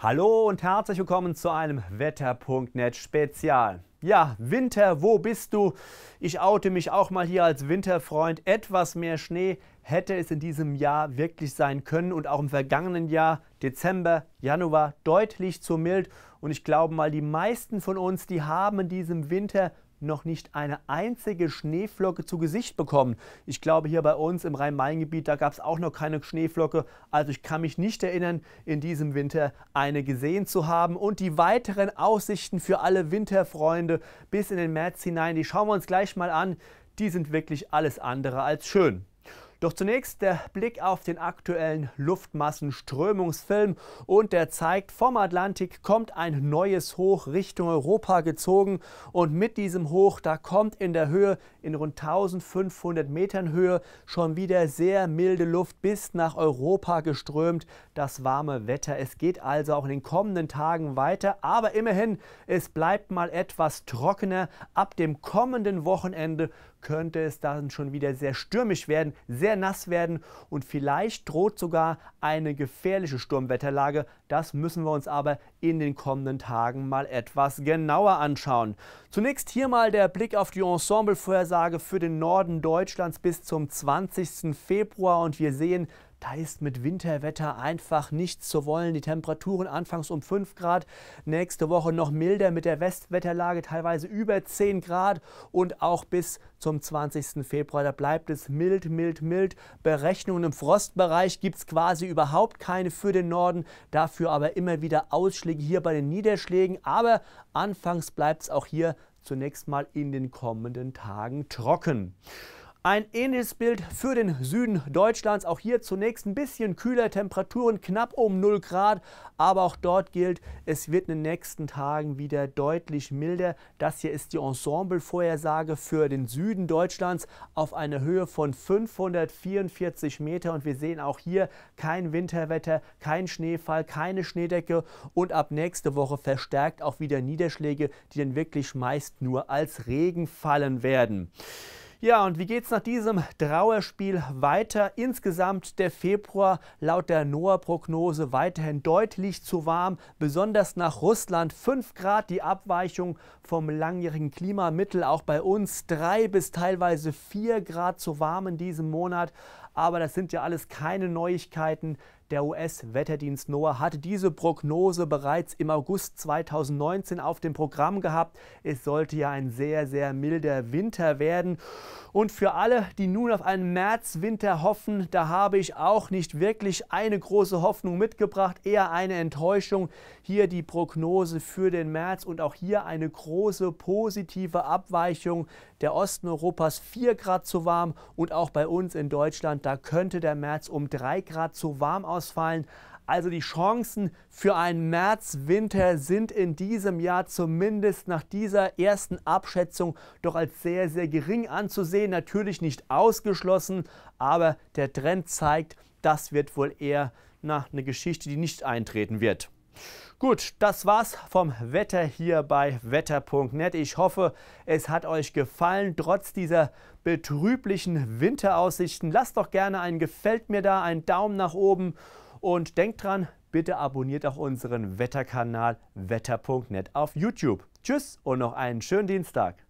Hallo und herzlich willkommen zu einem Wetter.net Spezial. Ja, Winter, wo bist du? Ich oute mich auch mal hier als Winterfreund. Etwas mehr Schnee hätte es in diesem Jahr wirklich sein können und auch im vergangenen Jahr, Dezember, Januar, deutlich zu mild. Und ich glaube mal, die meisten von uns, die haben in diesem Winter noch nicht eine einzige Schneeflocke zu Gesicht bekommen. Ich glaube, hier bei uns im Rhein-Main-Gebiet, da gab es auch noch keine Schneeflocke. Also ich kann mich nicht erinnern, in diesem Winter eine gesehen zu haben. Und die weiteren Aussichten für alle Winterfreunde bis in den März hinein, die schauen wir uns gleich mal an. Die sind wirklich alles andere als schön. Doch zunächst der Blick auf den aktuellen Luftmassenströmungsfilm und der zeigt, vom Atlantik kommt ein neues Hoch Richtung Europa gezogen und mit diesem Hoch, da kommt in der Höhe, in rund 1500 Metern Höhe, schon wieder sehr milde Luft bis nach Europa geströmt, das warme Wetter. Es geht also auch in den kommenden Tagen weiter, aber immerhin, es bleibt mal etwas trockener. Ab dem kommenden Wochenende könnte es dann schon wieder sehr stürmisch werden, sehr sehr nass werden und vielleicht droht sogar eine gefährliche Sturmwetterlage. Das müssen wir uns aber in den kommenden Tagen mal etwas genauer anschauen. Zunächst hier mal der Blick auf die Ensemble-Vorhersage für den Norden Deutschlands bis zum 20. Februar und wir sehen, da ist mit Winterwetter einfach nichts zu wollen. Die Temperaturen anfangs um 5 Grad, nächste Woche noch milder mit der Westwetterlage teilweise über 10 Grad und auch bis zum 20. Februar. Da bleibt es mild, mild, mild. Berechnungen im Frostbereich gibt es quasi überhaupt keine für den Norden. Dafür aber immer wieder Ausschläge hier bei den Niederschlägen. Aber anfangs bleibt es auch hier zunächst mal in den kommenden Tagen trocken. Ein ähnliches Bild für den Süden Deutschlands. Auch hier zunächst ein bisschen kühler Temperaturen, knapp um 0 Grad. Aber auch dort gilt, es wird in den nächsten Tagen wieder deutlich milder. Das hier ist die Ensemble-Vorhersage für den Süden Deutschlands auf eine Höhe von 544 Meter. Und wir sehen auch hier kein Winterwetter, kein Schneefall, keine Schneedecke. Und ab nächste Woche verstärkt auch wieder Niederschläge, die dann wirklich meist nur als Regen fallen werden. Ja, und wie geht es nach diesem Trauerspiel weiter? Insgesamt der Februar laut der NOAA-Prognose weiterhin deutlich zu warm, besonders nach Russland. 5 Grad die Abweichung vom langjährigen Klimamittel, auch bei uns 3 bis teilweise 4 Grad zu warm in diesem Monat. Aber das sind ja alles keine Neuigkeiten. Der US-Wetterdienst NOAA hatte diese Prognose bereits im August 2019 auf dem Programm gehabt. Es sollte ja ein sehr, sehr milder Winter werden. Und für alle, die nun auf einen Märzwinter hoffen, da habe ich auch nicht wirklich eine große Hoffnung mitgebracht, eher eine Enttäuschung. Hier die Prognose für den März und auch hier eine große positive Abweichung. Der Osten Europas 4 Grad zu warm und auch bei uns in Deutschland, da könnte der März um 3 Grad zu warm aussehen ausfallen. Also die Chancen für einen März-Winter sind in diesem Jahr zumindest nach dieser ersten Abschätzung doch als sehr, sehr gering anzusehen. Natürlich nicht ausgeschlossen, aber der Trend zeigt, das wird wohl eher na, eine Geschichte, die nicht eintreten wird. Gut, das war's vom Wetter hier bei wetter.net. Ich hoffe, es hat euch gefallen, trotz dieser betrüblichen Winteraussichten. Lasst doch gerne ein Gefällt mir da, einen Daumen nach oben und denkt dran, bitte abonniert auch unseren Wetterkanal wetter.net auf YouTube. Tschüss und noch einen schönen Dienstag.